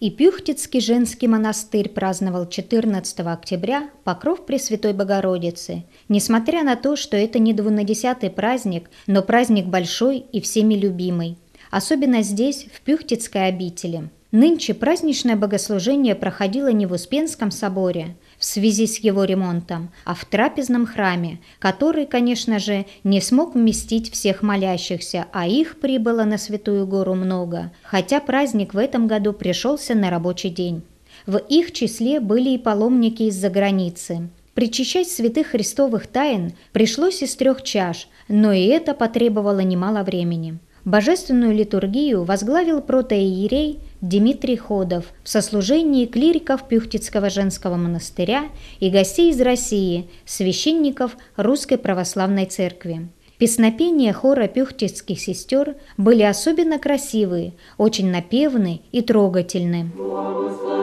И Пюхтицкий женский монастырь праздновал 14 октября покров Пресвятой Богородицы, несмотря на то, что это не двунадесятый праздник, но праздник большой и всеми любимый, особенно здесь, в Пюхтицкой обители. Нынче праздничное богослужение проходило не в Успенском соборе – в связи с его ремонтом, а в трапезном храме, который, конечно же, не смог вместить всех молящихся, а их прибыло на Святую Гору много, хотя праздник в этом году пришелся на рабочий день. В их числе были и паломники из-за границы. Причащать святых христовых тайн пришлось из трех чаш, но и это потребовало немало времени. Божественную литургию возглавил протоиерей Дмитрий Ходов в сослужении клириков Пюхтицкого женского монастыря и гостей из России, священников Русской Православной Церкви. Песнопения хора пюхтицких сестер были особенно красивые, очень напевны и трогательны. Благословен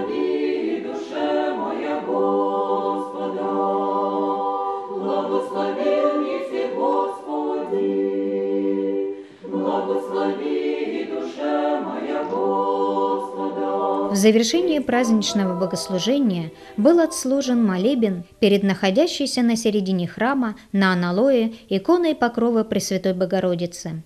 завершении праздничного богослужения был отслужен молебен перед находящейся на середине храма на аналое иконой покрова Пресвятой Богородицы.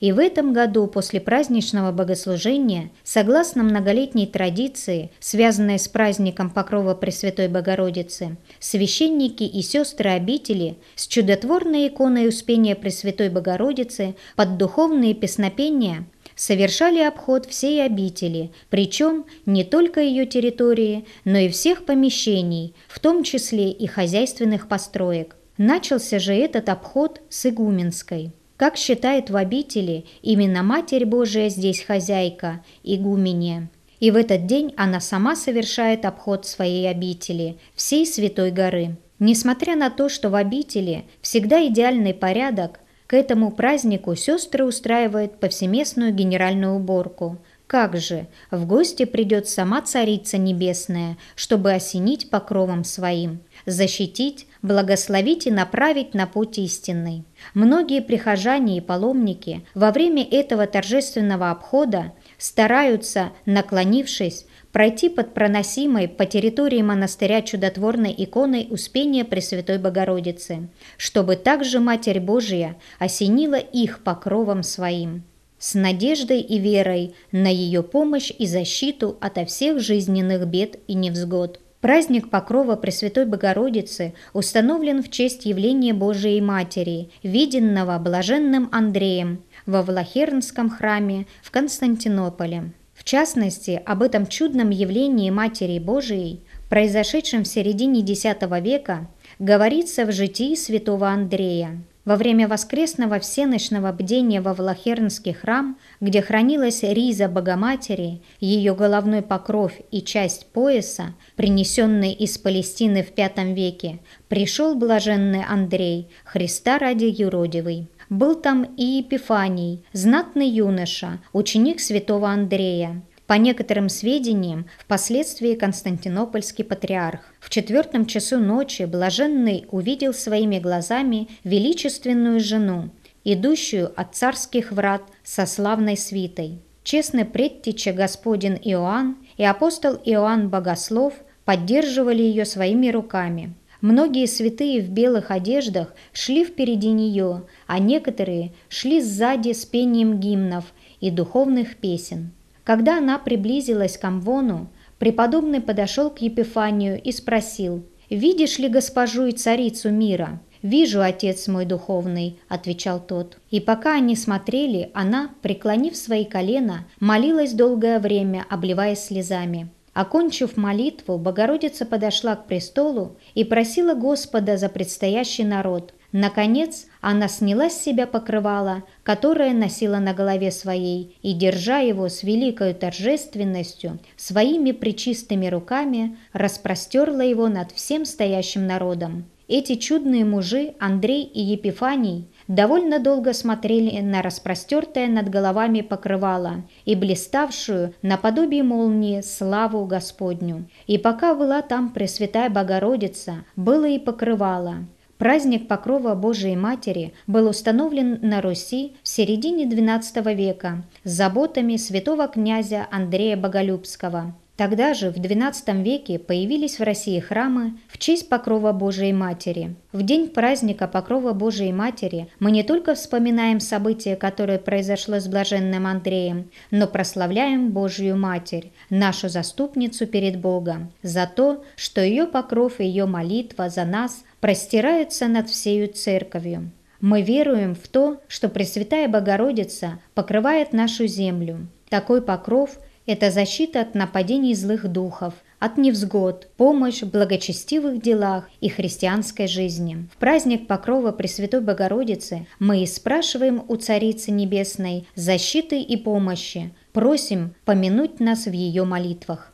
И в этом году после праздничного богослужения, согласно многолетней традиции, связанной с праздником Покрова Пресвятой Богородицы, священники и сестры обители с чудотворной иконой Успения Пресвятой Богородицы под духовные песнопения – совершали обход всей обители, причем не только ее территории, но и всех помещений, в том числе и хозяйственных построек. Начался же этот обход с Игуменской. Как считает в обители, именно Матерь Божия здесь хозяйка, игуменья. И в этот день она сама совершает обход своей обители, всей Святой горы. Несмотря на то, что в обители всегда идеальный порядок, к этому празднику сестры устраивают повсеместную генеральную уборку. Как же, в гости придет сама Царица Небесная, чтобы осенить покровом своим, защитить, благословить и направить на путь истинный. Многие прихожане и паломники во время этого торжественного обхода стараются, наклонившись, пройти под проносимой по территории монастыря чудотворной иконой Успения Пресвятой Богородицы, чтобы также Матерь Божия осенила их покровом своим, с надеждой и верой на ее помощь и защиту ото всех жизненных бед и невзгод. Праздник Покрова Пресвятой Богородицы установлен в честь явления Божией Матери, виденного блаженным Андреем во Влахернском храме в Константинополе. В частности, об этом чудном явлении Матери Божией, произошедшем в середине X века, говорится в житии святого Андрея. Во время воскресного всеночного бдения во Влахернский храм, где хранилась риза Богоматери, ее головной покров и часть пояса, принесенные из Палестины в V веке, пришел блаженный Андрей, Христа ради юродивый. Был там и Епифаний, знатный юноша, ученик святого Андрея. По некоторым сведениям, впоследствии константинопольский патриарх. В четвертом часу ночи блаженный увидел своими глазами величественную жену, идущую от царских врат со славной свитой. Честный предтеча господин Иоанн и апостол Иоанн Богослов поддерживали ее своими руками – Многие святые в белых одеждах шли впереди нее, а некоторые шли сзади с пением гимнов и духовных песен. Когда она приблизилась к Амвону, преподобный подошел к Епифанию и спросил, «Видишь ли госпожу и царицу мира?» «Вижу, отец мой духовный», — отвечал тот. И пока они смотрели, она, преклонив свои колена, молилась долгое время, обливаясь слезами. Окончив молитву, Богородица подошла к престолу и просила Господа за предстоящий народ. Наконец, она сняла с себя покрывало, которое носила на голове своей, и, держа его с великой торжественностью, своими причистыми руками распростерла его над всем стоящим народом. Эти чудные мужи Андрей и Епифаний довольно долго смотрели на распростертое над головами покрывало и блиставшую наподобие молнии славу Господню. И пока была там Пресвятая Богородица, было и покрывало. Праздник Покрова Божией Матери был установлен на Руси в середине XII века с заботами святого князя Андрея Боголюбского – Тогда же, в XII веке, появились в России храмы в честь Покрова Божией Матери. В день праздника Покрова Божией Матери мы не только вспоминаем событие, которое произошло с Блаженным Андреем, но прославляем Божью Матерь, нашу заступницу перед Богом, за то, что ее покров и ее молитва за нас простираются над всею Церковью. Мы веруем в то, что Пресвятая Богородица покрывает нашу землю. Такой покров – это защита от нападений злых духов, от невзгод, помощь в благочестивых делах и христианской жизни. В праздник Покрова Пресвятой Богородицы мы и спрашиваем у Царицы Небесной защиты и помощи, просим помянуть нас в ее молитвах.